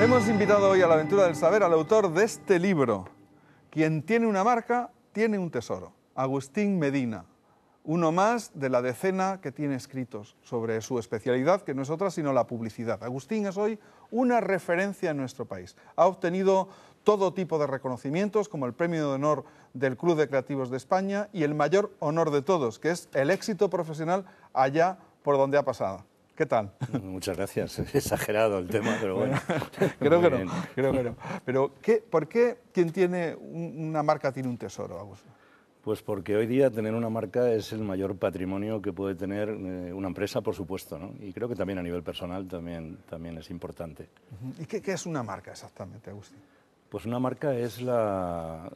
Hemos invitado hoy a la aventura del saber al autor de este libro. Quien tiene una marca, tiene un tesoro. Agustín Medina, uno más de la decena que tiene escritos sobre su especialidad, que no es otra sino la publicidad. Agustín es hoy una referencia en nuestro país. Ha obtenido todo tipo de reconocimientos, como el Premio de Honor del Club de Creativos de España y el mayor honor de todos, que es el éxito profesional allá por donde ha pasado. ¿Qué tal? Muchas gracias. exagerado el tema, pero bueno. creo, que no, Pero ¿por qué quien tiene una marca tiene un tesoro, Augusto? Pues porque hoy día tener una marca es el mayor patrimonio que puede tener eh, una empresa, por supuesto, ¿no? Y creo que también a nivel personal también, también es importante. ¿Y qué, es una marca exactamente, Agustín? Pues una marca es la,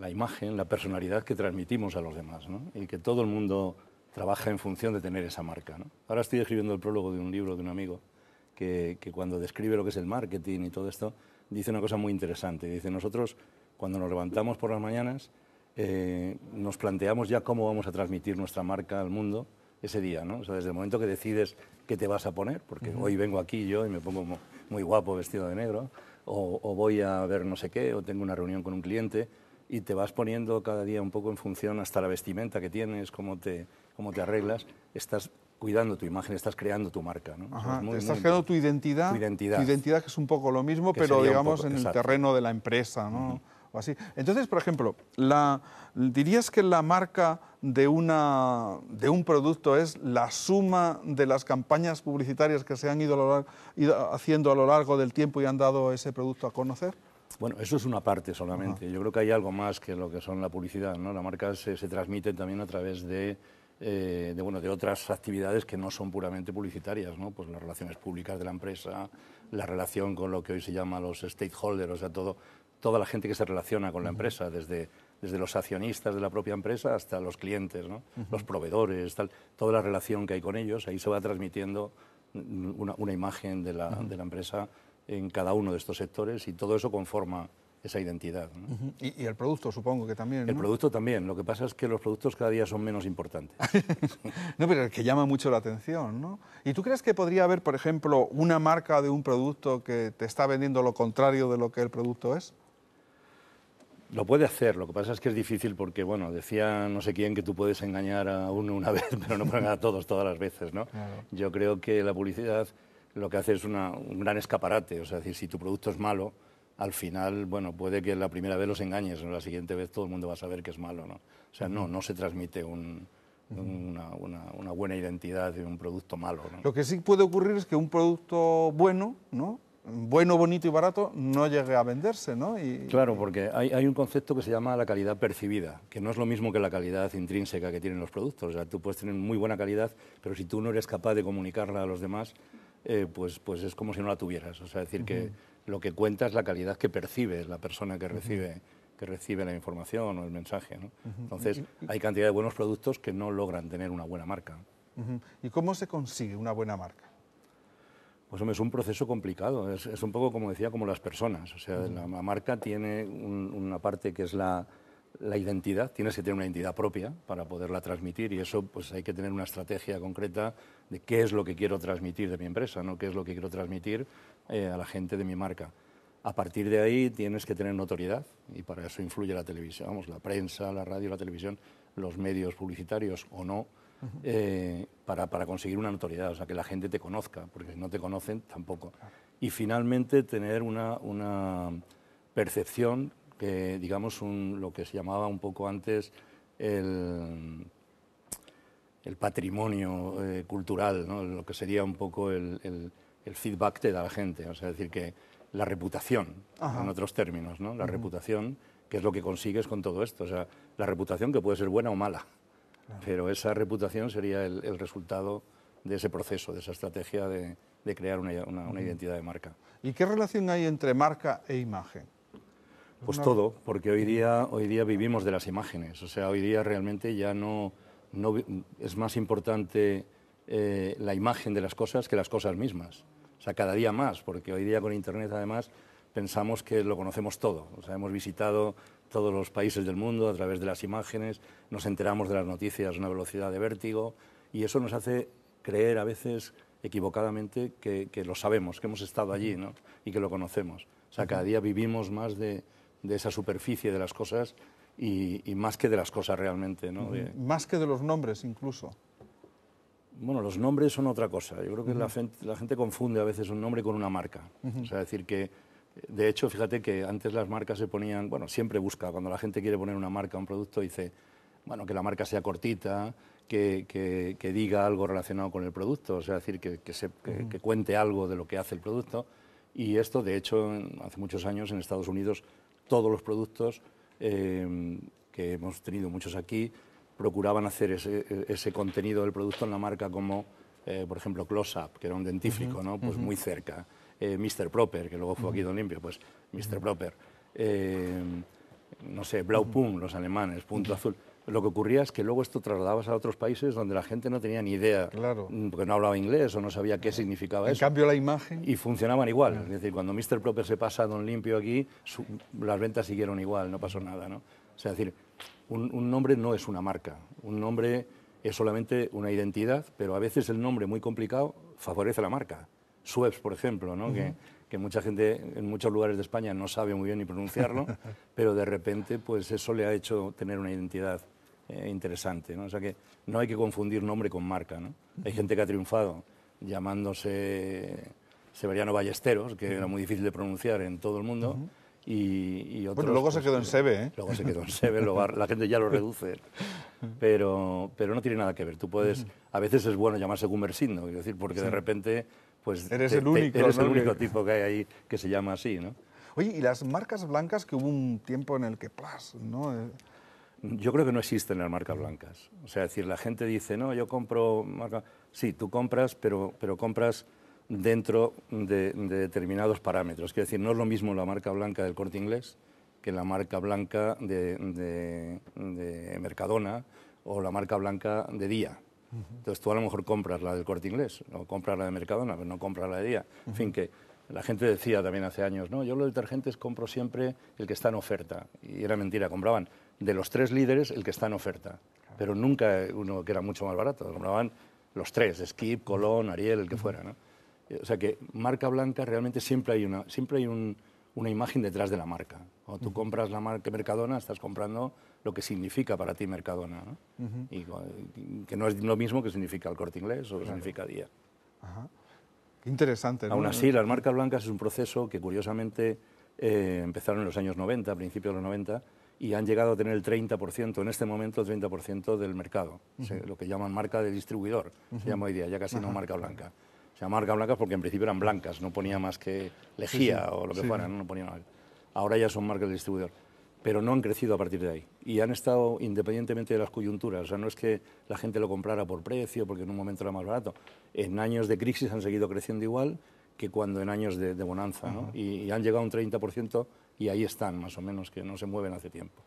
la, imagen, la personalidad que transmitimos a los demás, ¿no? Y que todo el mundo trabaja en función de tener esa marca. ¿no? Ahora estoy escribiendo el prólogo de un libro de un amigo que, cuando describe lo que es el marketing y todo esto, dice una cosa muy interesante. Dice, nosotros cuando nos levantamos por las mañanas, eh, nos planteamos ya cómo vamos a transmitir nuestra marca al mundo ese día, O sea, desde el momento que decides qué te vas a poner, porque hoy vengo aquí yo y me pongo muy guapo vestido de negro, o, voy a ver no sé qué, o tengo una reunión con un cliente, y te vas poniendo cada día un poco en función hasta la vestimenta que tienes, cómo te, cómo te arreglas, estás cuidando tu imagen, estás creando tu marca. estás creando tu identidad, identidad, identidad. que es un poco lo mismo, pero digamos en el terreno de la empresa. ¿no? o así. Entonces, por ejemplo, la, ¿dirías que la marca de, una, de un producto es la suma de las campañas publicitarias que se han ido, haciendo a lo largo del tiempo y han dado ese producto a conocer? Bueno, eso es una parte solamente. Yo creo que hay algo más que lo que son la publicidad. ¿no? La marca se, se transmite también a través de eh, de, bueno, de otras actividades que no son puramente publicitarias, ¿no? pues las relaciones públicas de la empresa, la relación con lo que hoy se llama los stakeholders, o sea, todo, toda la gente que se relaciona con la empresa, desde, los accionistas de la propia empresa hasta los clientes, los proveedores, toda la relación que hay con ellos, ahí se va transmitiendo una, imagen de la, de la empresa en cada uno de estos sectores y todo eso conforma esa identidad. y, el producto, supongo que también. El producto también. Lo que pasa es que los productos cada día son menos importantes. no, pero el que llama mucho la atención, ¿no? ¿Y tú crees que podría haber, por ejemplo, una marca de un producto que te está vendiendo lo contrario de lo que el producto es? Lo puede hacer, lo que pasa es que es difícil porque, bueno, decía no sé quién que tú puedes engañar a uno una vez, pero no a todos todas las veces, ¿no? Yo creo que la publicidad lo que hace es una, un gran escaparate, o sea, decir, si tu producto es malo, al final, bueno, puede que la primera vez los engañes, pero la siguiente vez todo el mundo va a saber que es malo, ¿no? O sea, no, no se transmite una, buena identidad de un producto malo. ¿no? Lo que sí puede ocurrir es que un producto bueno, ¿no? bueno, bonito y barato, no llegue a venderse, ¿no? claro, porque hay, hay, un concepto que se llama la calidad percibida, que no es lo mismo que la calidad intrínseca que tienen los productos. O sea, tú puedes tener muy buena calidad, pero si tú no eres capaz de comunicarla a los demás, eh, pues, pues es como si no la tuvieras. O sea, decir que lo que cuenta es la calidad que percibe la persona que recibe. que recibe la información o el mensaje. Entonces, hay cantidad de buenos productos que no logran tener una buena marca. ¿Y cómo se consigue una buena marca? Pues hombre, es un proceso complicado, es, un poco como decía, como las personas. O sea, la, marca tiene una parte que es la, la identidad, tienes que tener una identidad propia para poderla transmitir y eso pues hay que tener una estrategia concreta de qué es lo que quiero transmitir de mi empresa, no qué es lo que quiero transmitir eh, a la gente de mi marca. A partir de ahí tienes que tener notoriedad y para eso influye la televisión, vamos, la prensa, la radio, la televisión, los medios publicitarios o no, eh, para, conseguir una notoriedad, o sea, que la gente te conozca, porque si no te conocen tampoco. Y finalmente tener una percepción que digamos lo que se llamaba un poco antes el, patrimonio eh, cultural, lo que sería un poco el, el, el feedback de la gente, o sea, es decir, que la reputación, en otros términos, la reputación, que es lo que consigues con todo esto, o sea, la reputación que puede ser buena o mala, pero esa reputación sería el resultado de ese proceso, de esa estrategia de, crear una, identidad de marca. ¿Y qué relación hay entre marca e imagen? Pues todo, porque hoy día, hoy día vivimos de las imágenes, o sea, hoy día realmente ya no, no es más importante eh, la imagen de las cosas que las cosas mismas. O sea, cada día más, porque hoy día con Internet además pensamos que lo conocemos todo. O sea, hemos visitado todos los países del mundo a través de las imágenes, nos enteramos de las noticias a una velocidad de vértigo y eso nos hace creer a veces equivocadamente que, que lo sabemos, que hemos estado allí ¿no? y que lo conocemos. O sea, cada día vivimos más de, de esa superficie de las cosas y, más que de las cosas realmente. ¿no? Más que de los nombres incluso. Bueno, los nombres son otra cosa. Yo creo que la, gente, confunde a veces un nombre con una marca. O sea, decir que, de hecho, fíjate que antes las marcas se ponían, bueno, siempre busca, cuando la gente quiere poner una marca a un producto, dice, bueno, que la marca sea cortita, que, diga algo relacionado con el producto, o sea, decir que, cuente algo de lo que hace el producto. Y esto, de hecho, hace muchos años en Estados Unidos todos los productos eh, que hemos tenido muchos aquí procuraban hacer ese, contenido del producto en la marca como, eh, por ejemplo, Close Up, que era un dentífrico, ¿no? Pues muy cerca. Eh, Mr. Proper, que luego fue aquí Don Limpio, pues Mr. Proper. no sé, Blaupum, los alemanes, punto azul lo que ocurría es que luego esto trasladabas a otros países donde la gente no tenía ni idea, mm, porque no hablaba inglés o no sabía qué significaba eso. En cambio la imagen... Y funcionaban igual, es decir, cuando Mr. Proper se pasa a Don Limpio aquí, las ventas siguieron igual, no pasó nada, ¿no? es decir, un, nombre no es una marca, un nombre es solamente una identidad, pero a veces el nombre muy complicado favorece la marca. Suebs, por ejemplo, que, que, mucha gente en muchos lugares de España no sabe muy bien ni pronunciarlo, pero de repente pues eso le ha hecho tener una identidad eh, interesante. ¿no? O sea que no hay que confundir nombre con marca. ¿no? Hay gente que ha triunfado llamándose Severiano Ballesteros, que era muy difícil de pronunciar en todo el mundo. Y, otros, luego se quedó en Seve, Luego se quedó en Seve, la gente ya lo reduce. Pero, no tiene nada que ver. Tú puedes, a veces es bueno llamarse Gumersindo, quiero decir, porque de repente pues eres el único, el único tipo que hay ahí que se llama así, ¿no? Oye, y las marcas blancas que hubo un tiempo en el que plas, ¿no? Eh, yo creo que no existen las marcas blancas. O sea, decir, la gente dice, no, yo compro marca... Sí, tú compras, pero, compras dentro de, determinados parámetros. Quiero decir, no es lo mismo la marca blanca del corte inglés que la marca blanca de, Mercadona o la marca blanca de Día. Entonces tú a lo mejor compras la del corte inglés o compras la de Mercadona, pero no compras la de Día. En fin, que la gente decía también hace años, no, yo los detergentes compro siempre el que está en oferta. Y era mentira, compraban de los tres líderes el que está en oferta. Pero nunca uno que era mucho más barato. Lo compraban los tres, Skip, Colón, Ariel, el que fuera. ¿no? O sea que marca blanca realmente siempre hay una, siempre hay una imagen detrás de la marca. o tú compras la marca Mercadona, estás comprando lo que significa para ti Mercadona. ¿no? y, que no es lo mismo que significa el corte inglés o que significa día. interesante. ¿no? Aún así, las marcas blancas es un proceso que curiosamente eh, empezaron en los años 90, a principios de los 90, y han llegado a tener el 30%, en este momento el 30% del mercado, lo que llaman marca de distribuidor, se llama hoy día, ya casi no marca blanca. Se llama marca blanca porque en principio eran blancas, no ponía más que lejía o lo que fuera, no, ponía Ahora ya son marcas de distribuidor, pero no han crecido a partir de ahí y han estado independientemente de las coyunturas, o sea, no es que la gente lo comprara por precio, porque en un momento era más barato. En años de crisis han seguido creciendo igual que cuando en años de, bonanza, y han llegado a un 30% y ahí están, más o menos, que no se mueven hace tiempo.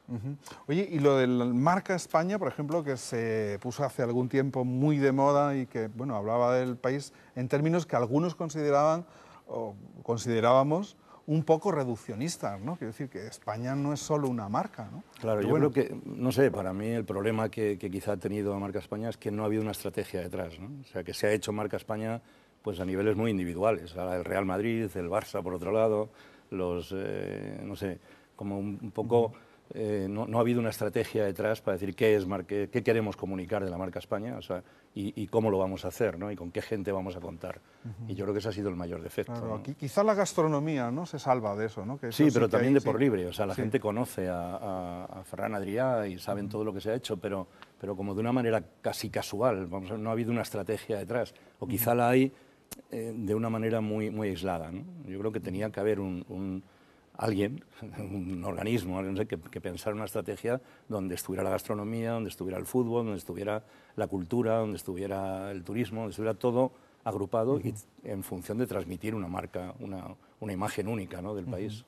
Oye, y lo de marca España, por ejemplo, que se puso hace algún tiempo muy de moda y que, bueno, hablaba del país en términos que algunos consideraban o considerábamos un poco reduccionistas, ¿no? Quiero decir que España no es solo una marca, ¿no? Claro, yo creo que, no sé, para mí el problema que, quizá ha tenido marca España es que no ha habido una estrategia detrás, ¿no? O sea, que se ha hecho marca España pues a niveles muy individuales, el Real Madrid, el Barça por otro lado, los, eh, no sé, como un, poco... Eh, no, ha habido una estrategia detrás para decir qué es qué, queremos comunicar de la marca España y, cómo lo vamos a hacer ¿no? y con qué gente vamos a contar. Y yo creo que ese ha sido el mayor defecto. quizá la gastronomía no se salva de eso. ¿no? sí, pero también de por libre. O sea, la gente conoce a, a, Ferran Adrià y saben todo lo que se ha hecho, pero, como de una manera casi casual. Vamos no ha habido una estrategia detrás. O quizá la hay eh, de una manera muy, muy aislada. Yo creo que tenía que haber un, alguien, un organismo, que, pensara una estrategia donde estuviera la gastronomía, donde estuviera el fútbol, donde estuviera la cultura, donde estuviera el turismo, donde estuviera todo agrupado y en función de transmitir una marca, una, una imagen única ¿no? del país.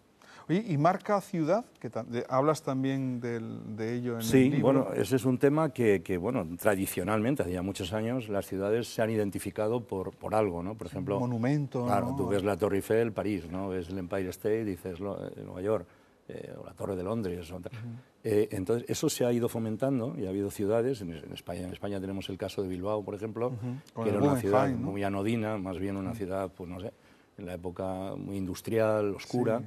¿y marca ciudad? Que hablas también de ello en el libro. Sí, bueno, ese es un tema que, bueno, tradicionalmente, hacía ya muchos años, las ciudades se han identificado por, algo, ¿no? Por ejemplo... Monumento, Claro, ¿no? tú ves la Torre Eiffel, París, ¿no? Ves el Empire State, dices eh, Nueva York, eh, o la Torre de Londres. Eh, entonces, eso se ha ido fomentando y ha habido ciudades, en, España, en España tenemos el caso de Bilbao, por ejemplo, que era una ciudad muy anodina, más bien una ciudad, pues no sé, en la época muy industrial, oscura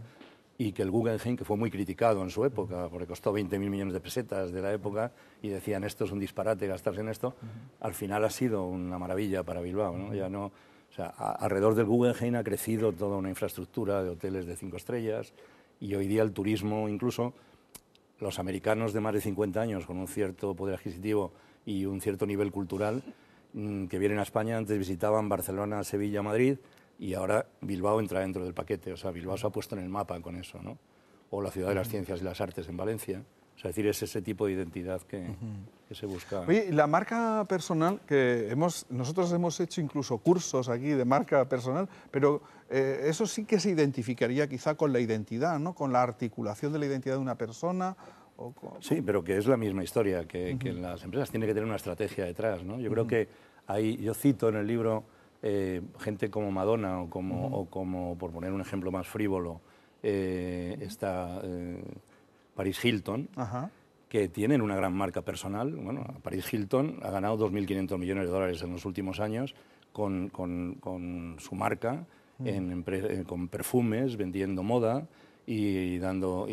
y que el Guggenheim, que fue muy criticado en su época, porque costó 20.000 millones de pesetas de la época, y decían esto es un disparate gastarse en esto, al final ha sido una maravilla para Bilbao. Ya no, sea, alrededor del Guggenheim ha crecido toda una infraestructura de hoteles de cinco estrellas, y hoy día el turismo, incluso los americanos de más de 50 años, con un cierto poder adquisitivo y un cierto nivel cultural, mm, que vienen a España, antes visitaban Barcelona, Sevilla, Madrid, y ahora Bilbao entra dentro del paquete. O sea, Bilbao se ha puesto en el mapa con eso, ¿no? O la Ciudad de las Ciencias y las Artes en Valencia. O sea, es decir, es ese tipo de identidad que, que se busca. Oye, la marca personal, que hemos, nosotros hemos hecho incluso cursos aquí de marca personal, pero eh, eso sí que se identificaría quizá con la identidad, ¿no? Con la articulación de la identidad de una persona Sí, pero que es la misma historia, que, en las empresas tiene que tener una estrategia detrás. ¿no? Yo creo que ahí, yo cito en el libro eh, gente como Madonna o como, o como, por poner un ejemplo más frívolo, eh, está eh, Paris Hilton, que tienen una gran marca personal. Bueno, Paris Hilton ha ganado 2.500 millones de dólares en los últimos años con, su marca, con perfumes, vendiendo moda y, dando,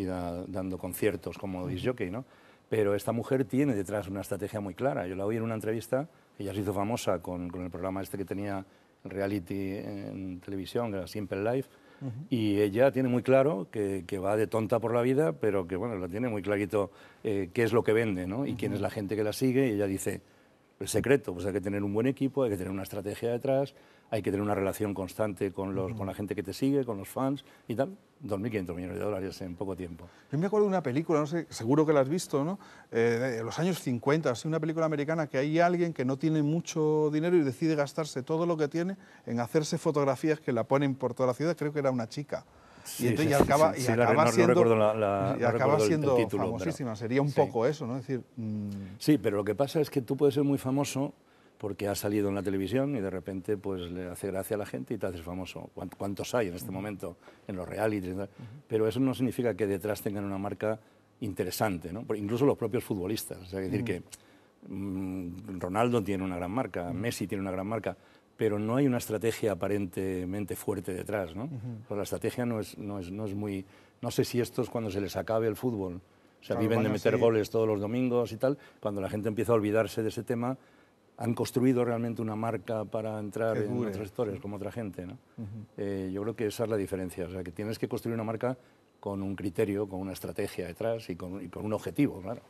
dando conciertos como uh jockey, ¿no? Pero esta mujer tiene detrás una estrategia muy clara. Yo la oí en una entrevista, ella se hizo famosa con el programa este que tenía reality en televisión, que Simple Life, y ella tiene muy claro que, va de tonta por la vida, pero que, bueno, la tiene muy clarito eh, qué es lo que vende, ¿no? Y quién es la gente que la sigue, y ella dice, el secreto, pues hay que tener un buen equipo, hay que tener una estrategia detrás, hay que tener una relación constante con, la gente que te sigue, con los fans y tal. 2.500 millones de dólares en poco tiempo. Yo me acuerdo de una película, no sé, seguro que la has visto, ¿no? Eh, de los años 50, así una película americana que hay alguien que no tiene mucho dinero y decide gastarse todo lo que tiene en hacerse fotografías que la ponen por toda la ciudad, creo que era una chica y acaba, y acaba siendo, famosísima. Sería un poco eso, ¿no? Mm. Sí, pero lo que pasa es que tú puedes ser muy famoso porque has salido en la televisión y de repente pues le hace gracia a la gente y te haces famoso. ¿Cuántos hay en este momento en los realities? Pero eso no significa que detrás tengan una marca interesante, ¿no? incluso los propios futbolistas. Es decir que mm, Ronaldo tiene una gran marca, Messi tiene una gran marca, pero no hay una estrategia aparentemente fuerte detrás. ¿no? Pues la estrategia no es, muy... No sé si esto es cuando se les acabe el fútbol. O sea, viven de meter goles todos los domingos y tal. Cuando la gente empieza a olvidarse de ese tema, han construido realmente una marca para entrar en otros sectores, como otra gente. ¿no? Eh, yo creo que esa es la diferencia. O sea, que tienes que construir una marca con un criterio, con una estrategia detrás y con, y con un objetivo, claro.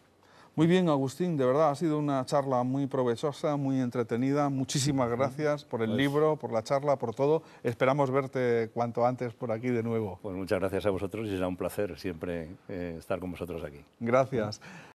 Muy bien, Agustín, de verdad ha sido una charla muy provechosa, muy entretenida. Muchísimas gracias por el pues libro, por la charla, por todo. Esperamos verte cuanto antes por aquí de nuevo. Pues muchas gracias a vosotros y será un placer siempre eh, estar con vosotros aquí. Gracias.